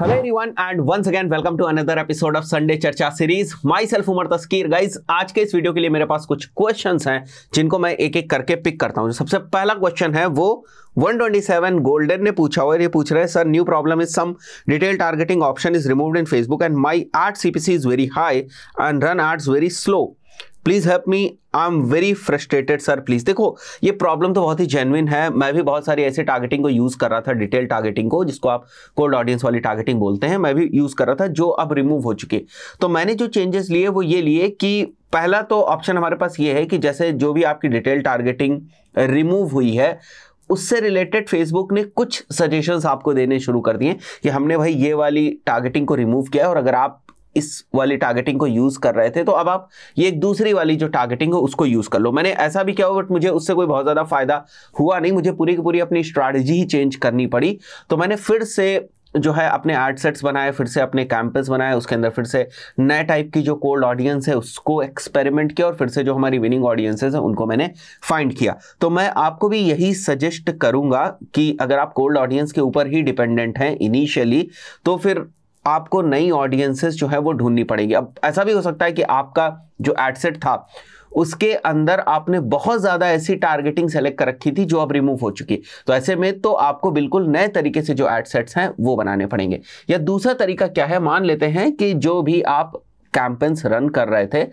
hello everyone and once again welcome to another episode of Sunday charcha series myself Umar Taskeer guys आज के इस video के लिए मेरे पास कुछ क्वेश्चंस हैं जिनको मैं एक एक करके पिक करता हूं सबसे पहला क्वेश्चन है वो 127 गोल्डन ने पूछा हुआ है ये पूछ रहे हैं sir new problem is some detail targeting option is removed in Facebook and my art C is very high and run arts very slow please help me I am very frustrated sir please देखो ये problem तो बहुत ही genuine है मैं भी बहुत सारी ऐसे टारगेटिंग को यूज़ कर रहा था डिटेल टारगेटिंग को जिसको आप कोल्ड ऑडियंस वाली टारगेटिंग बोलते हैं मैं भी यूज़ कर रहा था जो अब रिमूव हो चुकी तो मैंने जो चेंजेस लिए वो ये लिए कि पहला तो ऑप्शन हमारे पास ये है कि जैसे जो भी आपकी डिटेल टारगेटिंग रिमूव हुई है उससे रिलेटेड फेसबुक ने कुछ सजेशंस आपको देने शुरू कर दिए कि हमने भाई ये वाली टारगेटिंग को रिमूव किया है और अगर आप इस वाली टारगेटिंग को यूज़ कर रहे थे तो अब आप ये एक दूसरी वाली जो टारगेटिंग है उसको यूज़ कर लो मैंने ऐसा भी किया बट मुझे उससे कोई बहुत ज़्यादा फ़ायदा हुआ नहीं मुझे पूरी की पूरी अपनी स्ट्रैटेजी ही चेंज करनी पड़ी तो मैंने फिर से जो है अपने एड सेट्स बनाए फिर से अपने कैंपस बनाए उसके अंदर फिर से नए टाइप की जो कोल्ड ऑडियंस है उसको एक्सपेरिमेंट किया और फिर से जो हमारी विनिंग ऑडियंसेस हैं उनको मैंने फाइंड किया तो मैं आपको भी यही सजेस्ट करूंगा कि अगर आप कोल्ड ऑडियंस के ऊपर ही डिपेंडेंट हैं इनिशियली तो फिर आपको नई ऑडियंसेस जो है वो ढूंढनी पड़ेगी अब ऐसा भी हो सकता है कि आपका जो एडसेट था उसके अंदर आपने बहुत ज़्यादा ऐसी टारगेटिंग सेलेक्ट कर रखी थी जो अब रिमूव हो चुकी तो ऐसे में तो आपको बिल्कुल नए तरीके से जो एडसेट्स हैं वो बनाने पड़ेंगे या दूसरा तरीका क्या है मान लेते हैं कि जो भी आप कैंपेन्स रन कर रहे थे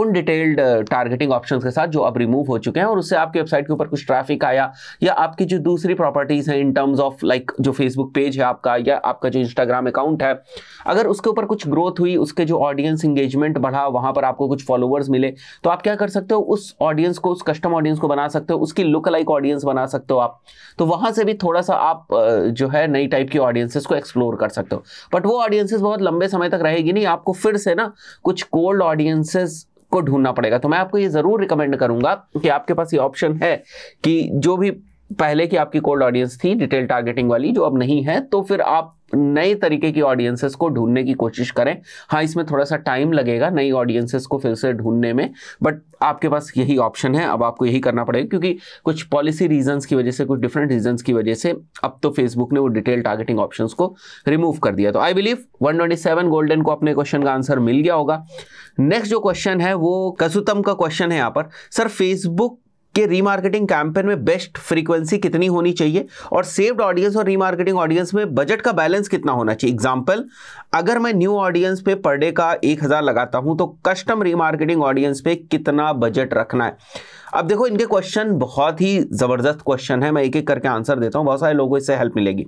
उन डिटेल्ड टारगेटिंग ऑप्शंस के साथ जो अब रिमूव हो चुके हैं और उससे आपकी वेबसाइट के ऊपर कुछ ट्रैफिक आया या आपकी जो दूसरी प्रॉपर्टीज़ हैं इन टर्म्स ऑफ लाइक जो फेसबुक पेज है आपका या आपका जो इंस्टाग्राम अकाउंट है अगर उसके ऊपर कुछ ग्रोथ हुई उसके जो ऑडियंस इंगेजमेंट बढ़ा वहाँ पर आपको कुछ फॉलोअर्स मिले तो आप क्या कर सकते हो उस ऑडियंस को उस कस्टम ऑडियंस को बना सकते हो उसकी लुक लाइक ऑडियंस बना सकते हो आप तो वहाँ से भी थोड़ा सा आप uh, जो है नई टाइप की ऑडियंसेस को एक्सप्लोर कर सकते हो बट वो ऑडियंसेस बहुत लंबे समय तक रहेगी नहीं आपको फिर से ना कुछ कोल्ड ऑडियंसेस को ढूंढना पड़ेगा तो मैं आपको ये ज़रूर रिकमेंड करूंगा कि आपके पास ये ऑप्शन है कि जो भी पहले की आपकी कोल्ड ऑडियंस थी डिटेल टारगेटिंग वाली जो अब नहीं है तो फिर आप नए तरीके की ऑडियंसेस को ढूंढने की कोशिश करें हाँ इसमें थोड़ा सा टाइम लगेगा नई ऑडियंसेस को फिर से ढूंढने में बट आपके पास यही ऑप्शन है अब आपको यही करना पड़ेगा क्योंकि कुछ पॉलिसी रीजंस की वजह से कुछ डिफरेंट रीजंस की वजह से अब तो फेसबुक ने वो डिटेल टारगेटिंग ऑप्शंस को रिमूव कर दिया तो आई बिलीव वन गोल्डन को अपने क्वेश्चन का आंसर मिल गया होगा नेक्स्ट जो क्वेश्चन है वो कसुतम का क्वेश्चन है यहाँ पर सर फेसबुक कि रीमार्केटिंग कैंपेन में बेस्ट फ्रीक्वेंसी कितनी होनी चाहिए और सेव्ड ऑडियंस और रीमार्केटिंग ऑडियंस में बजट का बैलेंस कितना होना चाहिए एग्जाम्पल अगर मैं न्यू ऑडियंस पे पर डे का एक हज़ार लगाता हूं तो कस्टम रीमार्केटिंग ऑडियंस पे कितना बजट रखना है अब देखो इनके क्वेश्चन बहुत ही ज़बरदस्त क्वेश्चन है मैं एक एक करके आंसर देता हूँ बहुत सारे लोगों इससे हेल्प मिलेगी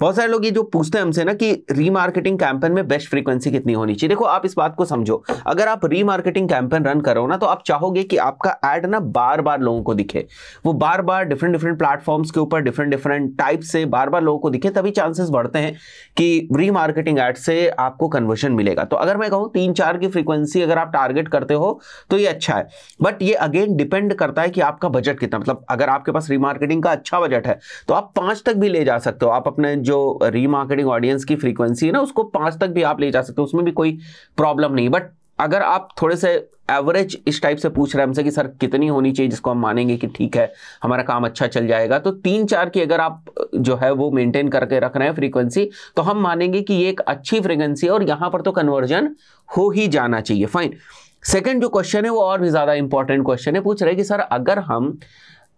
बहुत सारे लोग ये जो पूछते हैं हमसे ना कि रीमार्केटिंग कैंपेन में बेस्ट फ्रीक्वेंसी कितनी होनी चाहिए देखो आप इस बात को समझो अगर आप रीमार्केटिंग कैंपेन रन करो ना तो आप चाहोगे कि आपका एड ना बार बार लोगों लोगों को दिखे वो बार बार डिफरेंट डिफरेंट प्लेटफॉर्म्स के ऊपर डिफरेंट डिफरेंट टाइप से बार बार लोगों को दिखे तभी चांसेस बढ़ते हैं कि री मार्केटिंग एड से आपको कन्वर्शन मिलेगा तो अगर मैं कहूँ तीन चार की फ्रीक्वेंसी अगर आप टारगेट करते हो तो ये अच्छा है बट ये अगेन डिपेंड करता है कि आपका बजट कितना मतलब अगर आपके पास रीमार्केटिंग का अच्छा बजट है तो आप पाँच तक भी ले जा सकते हो आप अपने जो रीमार्केटिंग ऑडियंस की फ्रीक्वेंसी है ना उसको पाँच तक भी आप ले जा सकते हो उसमें भी कोई प्रॉब्लम नहीं बट अगर आप थोड़े से एवरेज इस टाइप से पूछ रहे हैं हमसे कि सर कितनी होनी चाहिए जिसको हम मानेंगे कि ठीक है हमारा काम अच्छा चल जाएगा तो तीन चार की अगर आप जो है वो मेंटेन करके रख रहे हैं फ्रीक्वेंसी तो हम मानेंगे कि ये एक अच्छी फ्रीक्वेंसी है और यहाँ पर तो कन्वर्जन हो ही जाना चाहिए फाइन सेकेंड जो क्वेश्चन है वो और भी ज़्यादा इंपॉर्टेंट क्वेश्चन है पूछ रहे कि सर अगर हम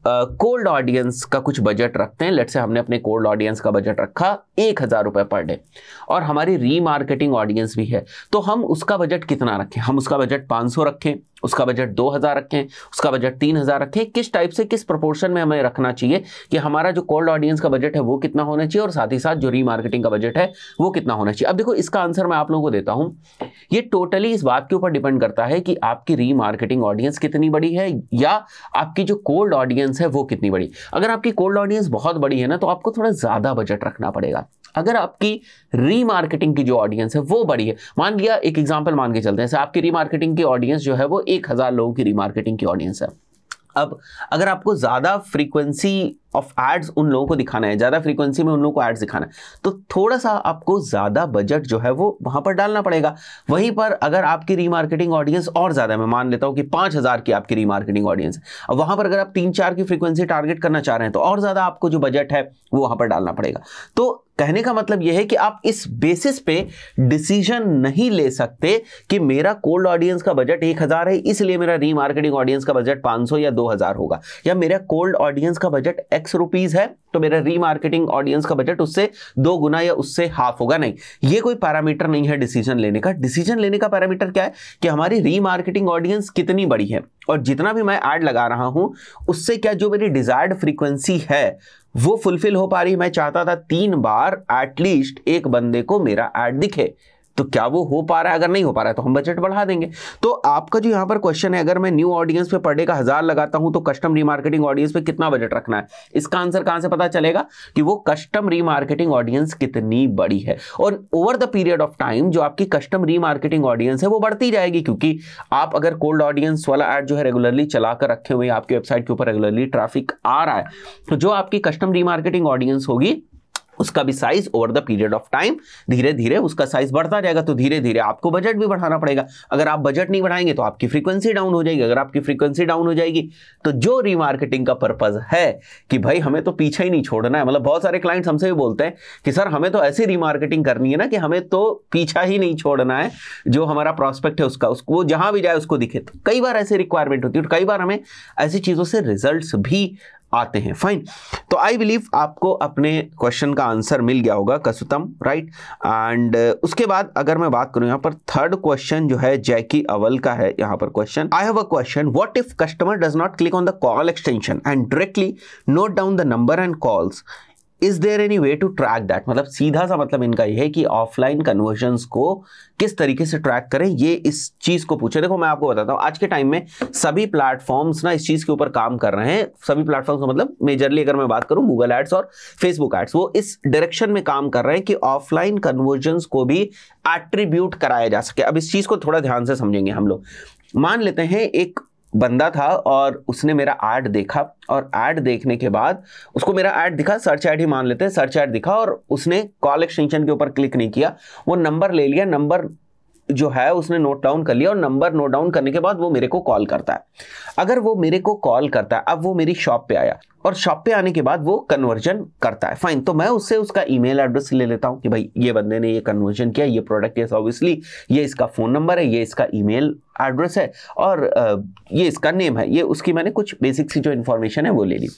कोल्ड uh, ऑडियंस का कुछ बजट रखते हैं लेट से हमने अपने कोल्ड ऑडियंस का बजट रखा एक हज़ार रुपये पर डे और हमारी रीमार्केटिंग ऑडियंस भी है तो हम उसका बजट कितना रखें हम उसका बजट पाँच सौ रखें उसका बजट 2000 रखें उसका बजट 3000 रखें किस टाइप से किस प्रोपोर्शन में हमें रखना चाहिए कि हमारा जो कोल्ड ऑडियंस का बजट है वो कितना होना चाहिए और साथ ही साथ जो रीमार्केटिंग का बजट है वो कितना होना चाहिए अब देखो इसका आंसर मैं आप लोगों को देता हूँ ये टोटली इस बात के ऊपर डिपेंड करता है कि आपकी मार्केटिंग ऑडियंस कितनी बड़ी है या आपकी जो कोल्ड ऑडियंस है वो कितनी बड़ी अगर आपकी कोल्ड ऑडियंस बहुत बड़ी है ना तो आपको थोड़ा ज़्यादा बजट रखना पड़ेगा अगर आपकी रीमार्केटिंग की जो ऑडियंस है वो बड़ी है मान लिया एक एग्जाम्पल मान के चलते हैं आपकी रीमार्केटिंग की ऑडियंस जो है वो एक हज़ार लोगों की रीमार्केटिंग की ऑडियंस है अब अगर आपको ज़्यादा फ्रीक्वेंसी ऑफ एड्स उन लोगों को दिखाना है ज़्यादा फ्रीक्वेंसी में उन लोगों को एड्स दिखाना है तो थोड़ा सा आपको ज़्यादा बजट जो है वो वहाँ पर डालना पड़ेगा वहीं पर अगर आपकी रीमार्केटिंग ऑडियंस और ज़्यादा मैं मान लेता हूँ कि पाँच हज़ार की आपकी रीमार्केटिंग ऑडियंस है अब वहाँ पर अगर आप तीन चार की फ्रीक्वेंसी टारगेट करना चाह रहे हैं तो और ज़्यादा आपको जो बजट है वो वहाँ पर डालना पड़ेगा तो कहने का मतलब यह है कि आप इस बेसिस पे डिसीजन नहीं ले सकते कि मेरा कोल्ड ऑडियंस का बजट एक हज़ार है इसलिए मेरा रीमार्केटिंग ऑडियंस का बजट 500 या 2000 होगा या मेरा कोल्ड ऑडियंस का बजट एक्स रुपीज़ है तो मेरा रीमार्केटिंग ऑडियंस का बजट उससे दो गुना या उससे हाफ होगा नहीं ये कोई पैरामीटर नहीं है डिसीजन लेने का डिसीजन लेने का पैरामीटर क्या है कि हमारी रीमार्केटिंग ऑडियंस कितनी बड़ी है और जितना भी मैं ऐड लगा रहा हूं उससे क्या जो मेरी डिजायर्ड फ्रीक्वेंसी है वो फुलफिल हो पा रही मैं चाहता था तीन बार एटलीस्ट एक बंदे को मेरा ऐड दिखे तो क्या वो हो पा रहा है अगर नहीं हो पा रहा है तो हम बजट बढ़ा देंगे तो आपका जो यहाँ पर क्वेश्चन है अगर मैं न्यू ऑडियंस पे पर डे का हज़ार लगाता हूँ तो कस्टम रीमार्केटिंग ऑडियंस पे कितना बजट रखना है इसका आंसर कहाँ से पता चलेगा कि वो कस्टम रीमार्केटिंग ऑडियंस कितनी बड़ी है और over the period of time जो आपकी कस्टम रीमार्केटिंग ऑडियंस है वो बढ़ती जाएगी क्योंकि आप अगर कोल्ड ऑडियंस वाला ऐड जो है रेगुलरली चला रखे हुए आपकी वेबसाइट के ऊपर रेगुलरली ट्राफिक आ रहा है तो जो आपकी कस्टम रीमार्केटिंग ऑडियंस होगी उसका भी size over the period of time धीरे धीरे उसका साइज बढ़ता जाएगा तो धीरे धीरे आपको बजट भी बढ़ाना पड़ेगा अगर आप बजट नहीं बढ़ाएंगे तो आपकी फ्रीक्वेंसी डाउन हो जाएगी अगर आपकी फ्रीक्वेंसी डाउन हो जाएगी तो जो रीमार्केटिंग का पर्पज है कि भाई हमें तो पीछे ही नहीं छोड़ना है मतलब बहुत सारे क्लाइंट्स हमसे भी बोलते हैं कि सर हमें तो ऐसी रीमार्केटिंग करनी है ना कि हमें तो पीछा ही नहीं छोड़ना है जो हमारा प्रॉस्पेक्ट है उसका उसको जहां भी जाए उसको दिखे तो कई बार ऐसी रिक्वायरमेंट होती है और कई बार हमें ऐसी चीज़ों से रिजल्ट भी आते हैं फाइन तो आई बिलीव आपको अपने क्वेश्चन का आंसर मिल गया होगा कसुतम राइट एंड uh, उसके बाद अगर मैं बात करूं यहां पर थर्ड क्वेश्चन जो है जैकी अवल का है यहाँ पर question I have a question what if customer does not click on the call extension and directly note down the number and calls is there any way to track that मतलब सीधा सा मतलब इनका ये है कि ऑफलाइन कन्वर्जन को किस तरीके से ट्रैक करें ये इस चीज को पूछे देखो मैं आपको बताता हूँ आज के टाइम में सभी प्लेटफॉर्म्स ना इस चीज के ऊपर काम कर रहे हैं सभी प्लेटफॉर्म्स मतलब मेजरली अगर मैं बात करूँ गूगल एड्स और फेसबुक एड्स वो इस डायरेक्शन में काम कर रहे हैं कि ऑफलाइन कन्वर्जन को भी एट्रीब्यूट कराया जा सके अब इस चीज को थोड़ा ध्यान से समझेंगे हम लोग मान लेते हैं एक बंदा था और उसने मेरा ऐड देखा और ऐड देखने के बाद उसको मेरा ऐड दिखा सर्च ऐड ही मान लेते हैं सर्च ऐड दिखा और उसने कॉल एक्सटेंशन के ऊपर क्लिक नहीं किया वो नंबर ले लिया नंबर जो है उसने नोट डाउन कर लिया और नंबर नोट डाउन करने के बाद वो मेरे को कॉल करता है अगर वो मेरे को कॉल करता है अब वो मेरी शॉप पे आया और शॉप पे आने के बाद वो कन्वर्जन करता है फाइन तो मैं उससे उसका ईमेल एड्रेस ले लेता हूँ कि भाई ये बंदे ने ये कन्वर्जन किया ये प्रोडक्ट ये ऑब्वियसली ये इसका फ़ोन नंबर है ये इसका ईमेल एड्रेस है और ये इसका नेम है ये उसकी मैंने कुछ बेसिक सी जो इन्फॉर्मेशन है वो ले ली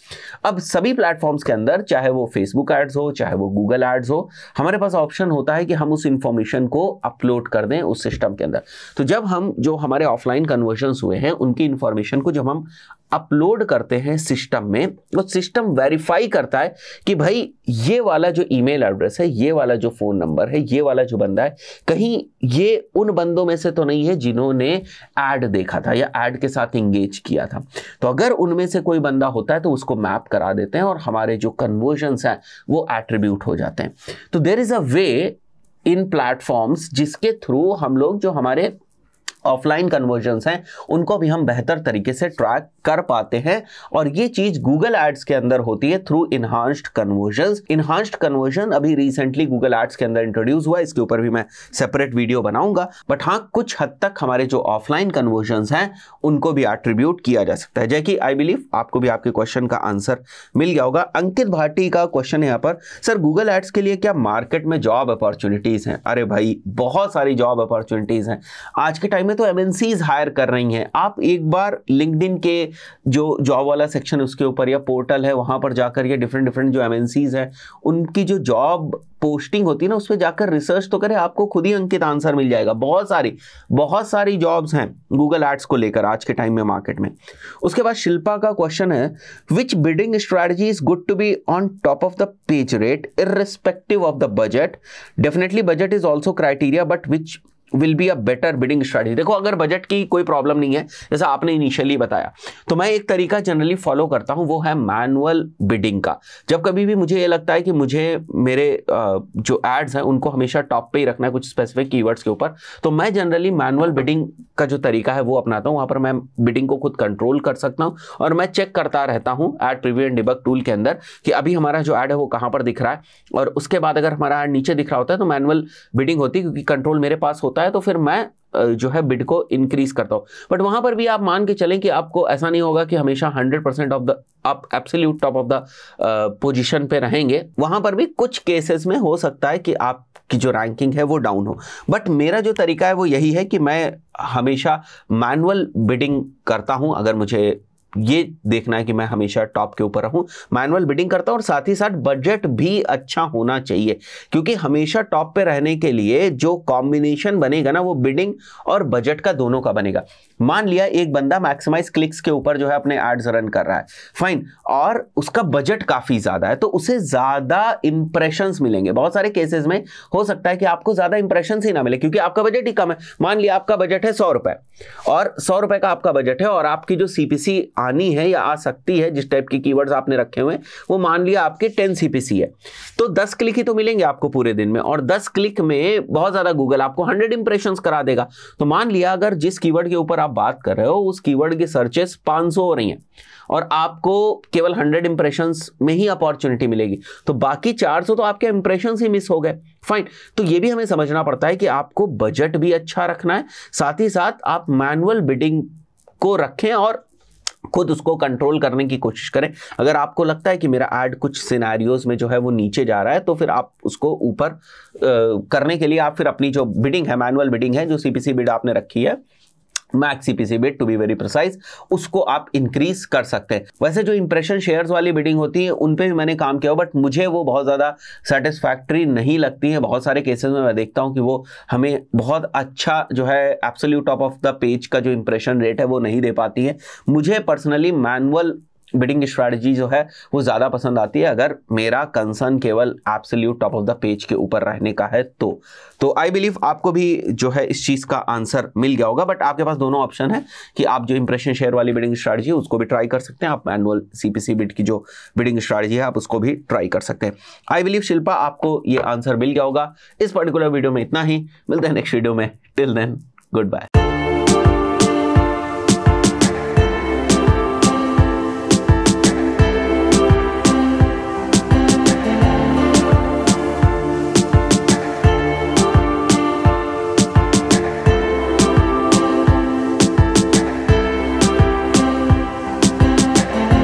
अब सभी प्लेटफॉर्म्स के अंदर चाहे वो फेसबुक एड्स हो चाहे वो गूगल एड्स हो हमारे पास ऑप्शन होता है कि हम उस इन्फॉर्मेशन को अपलोड कर दें उस सिस्टम के अंदर तो जब हम जो हमारे ऑफलाइन कन्वर्जन हुए हैं उनकी इन्फॉर्मेशन को जब हम अपलोड करते हैं सिस्टम में और सिस्टम वेरीफाई करता है कि भाई ये वाला जो ईमेल एड्रेस है ये वाला जो फ़ोन नंबर है ये वाला जो बंदा है कहीं ये उन बंदों में से तो नहीं है जिन्होंने ऐड देखा था या एड के साथ एंगेज किया था तो अगर उनमें से कोई बंदा होता है तो उसको मैप करा देते हैं और हमारे जो कन्वर्जन हैं वो एट्रीब्यूट हो जाते हैं तो there is a way in platforms जिसके थ्रू हम लोग जो हमारे ऑफलाइन कन्वर्जन हैं उनको भी हम बेहतर तरीके से ट्रैक कर पाते हैं और ये चीज़ गूगल एड्स के अंदर होती है through enhanced conversion enhanced conversion अभी रिसेंटली गूगल एड्स के अंदर इंट्रोड्यूस हुआ इसके ऊपर भी मैं सेपरेट वीडियो बनाऊंगा बट हाँ कुछ हद तक हमारे जो ऑफलाइन कन्वर्जन हैं उनको भी एट्रीब्यूट किया जा सकता है जैकि आई बिलीव आपको भी आपके क्वेश्चन का आंसर मिल गया होगा अंकित भाटी का क्वेश्चन है यहाँ पर सर गूगल एड्स के लिए क्या मार्केट में जॉब अपॉर्चुनिटीज़ हैं अरे भाई बहुत सारी जॉब अपॉर्चुनिटीज़ हैं आज के टाइम में में तो एमएनसीज हायर कर रही हैं आप एक बार लिंकड के जो जॉब वाला सेक्शन उसके ऊपर या पोर्टल है वहां पर जाकर ये डिफरेंट डिफरेंट जो एमएनसीज है उनकी जो जॉब पोस्टिंग होती है ना उस पर जाकर रिसर्च तो करें आपको खुद ही अंकित आंसर मिल जाएगा बहुत सारी बहुत सारी जॉब्स हैं गूगल एड्स को लेकर आज के टाइम में मार्केट में उसके बाद शिल्पा का क्वेश्चन है which bidding strategy is good to be on top of the page rate irrespective of the budget definitely budget is also criteria but which will be a better bidding strategy देखो अगर budget की कोई problem नहीं है जैसा आपने initially बताया तो मैं एक तरीका जनरली फॉलो करता हूँ वो है मैनुअल बिडिंग का जब कभी भी मुझे ये लगता है कि मुझे मेरे जो एड्स हैं उनको हमेशा टॉप पे ही रखना है कुछ स्पेसिफिक कीवर्ड्स के ऊपर तो मैं जनरली मैनुअल बिडिंग का जो तरीका है वो अपनाता हूँ वहाँ पर मैं बिडिंग को खुद कंट्रोल कर सकता हूँ और मैं चेक करता रहता हूँ ad preview and debug tool के अंदर कि अभी हमारा जो ऐड है वो कहाँ पर दिख रहा है और उसके बाद अगर हमारा ऐड नीचे दिख रहा होता है तो मैनुअल बिडिंग होती है क्योंकि कंट्रोल मेरे पास होता है है तो फिर मैं जो है बिड को इंक्रीज करता हूँ बट वहां पर भी आप मान के चलें कि आपको ऐसा नहीं होगा कि हमेशा 100 परसेंट ऑफ द आप absolute top of the position पे रहेंगे वहां पर भी कुछ केसेस में हो सकता है कि आपकी जो रैंकिंग है वो डाउन हो बट मेरा जो तरीका है वो यही है कि मैं हमेशा मैनुअल बिडिंग करता हूँ अगर मुझे ये देखना है कि मैं हमेशा टॉप के ऊपर रहूं मैनुअल बिडिंग करता हूं और साथ ही साथ बजट भी अच्छा होना चाहिए क्योंकि हमेशा टॉप पे रहने के लिए जो कॉम्बिनेशन बनेगा ना वो बिडिंग और बजट का दोनों का बनेगा मान लिया एक बंदा मैक्सिमाइज क्लिक्स के ऊपर जो है अपने एड्स रन कर रहा है फाइन और उसका बजट काफ़ी ज़्यादा है तो उसे ज़्यादा इंप्रेशन मिलेंगे बहुत सारे केसेस में हो सकता है कि आपको ज़्यादा इंप्रेशन ही ना मिले क्योंकि आपका बजट ही कम है मान लिया आपका बजट है सौ और सौ का आपका बजट है और आपकी जो सीपीसी आनी है या आ सकती है जिस टाइप की कीवर्ड्स आपने रखे हुए हैं वो मान लिया आपके टेन सी है तो दस क्लिक ही तो मिलेंगे आपको पूरे दिन में और दस क्लिक में बहुत ज़्यादा गूगल आपको हंड्रेड इंप्रेशन करा देगा तो मान लिया अगर जिस कीवर्ड के ऊपर आप बात कर रहे हो उस कीवर्ड की सर्चेस पांच हो रही हैं और आपको केवल 100 इंप्रेशन में ही अपॉर्चुनिटी मिलेगी तो बाकी 400 तो आपके इंप्रेशन ही मिस हो गए फाइन तो ये भी हमें समझना पड़ता है कि आपको बजट भी अच्छा रखना है साथ ही साथ आप मैनुअल बिडिंग को रखें और खुद उसको कंट्रोल करने की कोशिश करें अगर आपको लगता है कि मेरा ऐड कुछ सिनेरियोज में जो है वो नीचे जा रहा है तो फिर आप उसको ऊपर करने के लिए आप फिर अपनी जो बिडिंग है मैनुअल बिडिंग है जो सीपीसी बिड आपने रखी है max CPC bid to be very precise उसको आप इंक्रीज कर सकते हैं वैसे जो इंप्रेशन शेयर्स वाली बिडिंग होती है उन पर भी मैंने काम किया बट मुझे वो बहुत ज़्यादा सेटिस्फैक्ट्री नहीं लगती है बहुत सारे केसेस में मैं देखता हूँ कि वो हमें बहुत अच्छा जो है absolute top of the page का जो इंप्रेशन रेट है वो नहीं दे पाती है मुझे पर्सनली मैनुअल बिडिंग स्ट्रैटेजी जो है वो ज़्यादा पसंद आती है अगर मेरा कंसर्न केवल absolute top of the page के ऊपर रहने का है तो तो आई बिलीव आपको भी जो है इस चीज़ का आंसर मिल गया होगा बट आपके पास दोनों ऑप्शन है कि आप जो इंप्रेशन शेयर वाली बिडिंग स्ट्रैटेजी है उसको भी ट्राई कर सकते हैं आप मैनुअल सी बिड की जो बिडिंग स्ट्रैटेजी है आप उसको भी ट्राई कर सकते हैं आई बिलीव शिल्पा आपको ये आंसर मिल गया होगा इस पर्टिकुलर वीडियो में इतना ही मिलते हैं नेक्स्ट वीडियो में टिल देन गुड बाय